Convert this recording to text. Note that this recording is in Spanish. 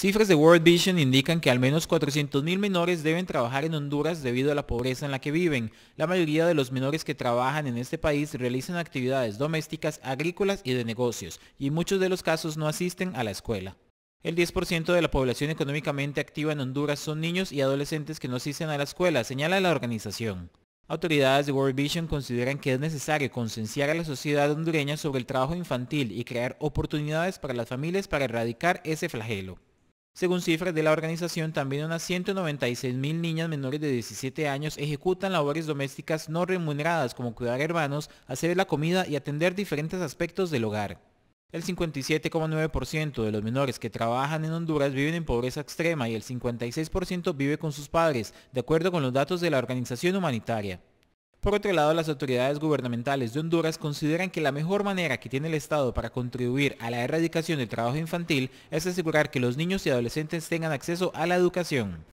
Cifras de World Vision indican que al menos 400.000 menores deben trabajar en Honduras debido a la pobreza en la que viven. La mayoría de los menores que trabajan en este país realizan actividades domésticas, agrícolas y de negocios, y muchos de los casos no asisten a la escuela. El 10% de la población económicamente activa en Honduras son niños y adolescentes que no asisten a la escuela, señala la organización. Autoridades de World Vision consideran que es necesario concienciar a la sociedad hondureña sobre el trabajo infantil y crear oportunidades para las familias para erradicar ese flagelo. Según cifras de la organización, también unas 196 mil niñas menores de 17 años ejecutan labores domésticas no remuneradas como cuidar hermanos, hacer la comida y atender diferentes aspectos del hogar. El 57,9% de los menores que trabajan en Honduras viven en pobreza extrema y el 56% vive con sus padres, de acuerdo con los datos de la organización humanitaria. Por otro lado, las autoridades gubernamentales de Honduras consideran que la mejor manera que tiene el Estado para contribuir a la erradicación del trabajo infantil es asegurar que los niños y adolescentes tengan acceso a la educación.